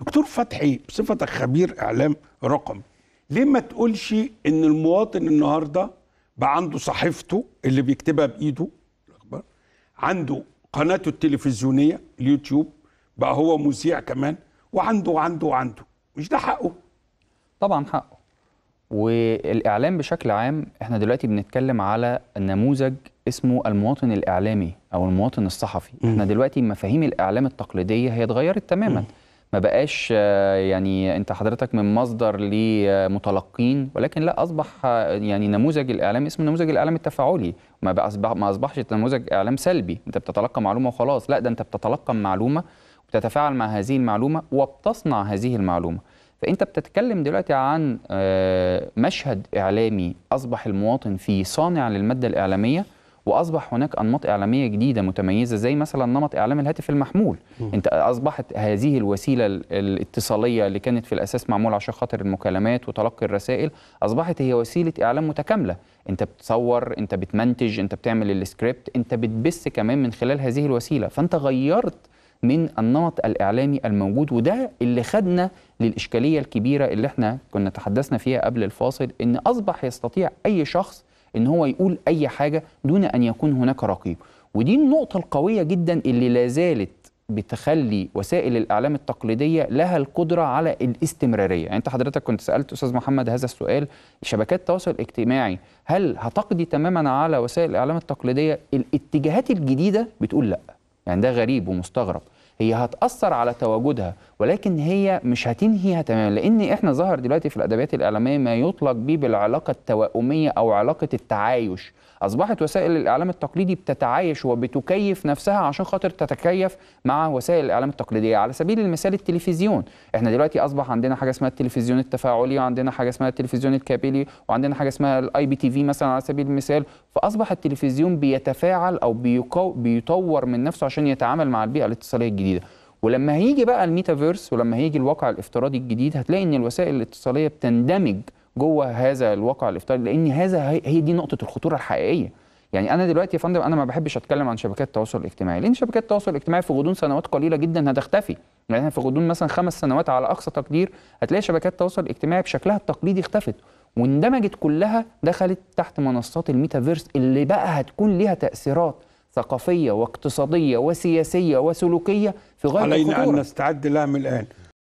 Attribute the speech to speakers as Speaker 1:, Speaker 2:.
Speaker 1: دكتور فتحي بصفتك خبير اعلام رقمي ليه ما تقولش ان المواطن النهارده بقى عنده صحيفته اللي بيكتبها بايده الاخبار عنده قناته التلفزيونيه اليوتيوب بقى هو مذيع كمان وعنده وعنده وعنده مش ده حقه طبعا حقه والاعلام بشكل عام احنا دلوقتي بنتكلم على النموذج اسمه المواطن الاعلامي او المواطن الصحفي م. احنا دلوقتي مفاهيم الاعلام التقليديه هي اتغيرت تماما م. ما بقاش آه، يعني انت حضرتك من مصدر لمتلقين ولكن لا اصبح آه، يعني نموذج الاعلام اسمه نموذج الاعلام التفاعلي ما اصبح ما اصبحش نموذج اعلام سلبي انت بتتلقى معلومه وخلاص لا ده انت بتتلقى معلومه وتتفاعل مع هذه المعلومه وبتصنع هذه المعلومه فانت بتتكلم دلوقتي عن آه، مشهد اعلامي اصبح المواطن فيه صانع للماده الاعلاميه واصبح هناك انماط اعلاميه جديده متميزه زي مثلا نمط اعلام الهاتف المحمول م. انت اصبحت هذه الوسيله الاتصاليه اللي كانت في الاساس معموله عشان خاطر المكالمات وتلقي الرسائل اصبحت هي وسيله اعلام متكامله انت بتصور انت بتمنتج انت بتعمل السكريبت انت بتبث كمان من خلال هذه الوسيله فانت غيرت من النمط الاعلامي الموجود وده اللي خدنا للاشكاليه الكبيره اللي احنا كنا تحدثنا فيها قبل الفاصل ان اصبح يستطيع اي شخص ان هو يقول اي حاجه دون ان يكون هناك رقيب ودي النقطه القويه جدا اللي لا زالت بتخلي وسائل الاعلام التقليديه لها القدره على الاستمراريه يعني انت حضرتك كنت سالت استاذ محمد هذا السؤال شبكات التواصل الاجتماعي هل هتقضي تماما على وسائل الاعلام التقليديه الاتجاهات الجديده بتقول لا يعني ده غريب ومستغرب هي هتأثر على تواجدها ولكن هي مش هتنهيها تماما لأن إحنا ظهر دلوقتي في الأدبيات الإعلامية ما يطلق به بالعلاقة التوائمية أو علاقة التعايش أصبحت وسائل الإعلام التقليدي بتتعايش وبتكيف نفسها عشان خاطر تتكيف مع وسائل الإعلام التقليدية على سبيل المثال التلفزيون إحنا دلوقتي أصبح عندنا حاجة اسمها التلفزيون التفاعلي وعندنا حاجة اسمها التلفزيون الكابلي وعندنا حاجة اسمها الاي بي تي في مثلا على سبيل المثال فأصبح التلفزيون بيتفاعل أو بيطور من نفسه عشان يتعامل مع البيئة الاتصالية الجديدة الجديده ولما هيجي بقى الميتافيرس ولما هيجي الواقع الافتراضي الجديد هتلاقي ان الوسائل الاتصاليه بتندمج جوه هذا الواقع الافتراضي لان هذا هي دي نقطه الخطوره الحقيقيه يعني انا دلوقتي يا فندم انا ما بحبش اتكلم عن شبكات التواصل الاجتماعي لان شبكات التواصل الاجتماعي في غضون سنوات قليله جدا هتختفي يعني في غضون مثلا خمس سنوات على اقصى تقدير هتلاقي شبكات التواصل الاجتماعي بشكلها التقليدي اختفت واندمجت كلها دخلت تحت منصات الميتافيرس اللي بقى هتكون ليها تاثيرات ثقافية واقتصادية وسياسية وسلوكية في غاية علينا الخطورة. أن نستعد لها من الآن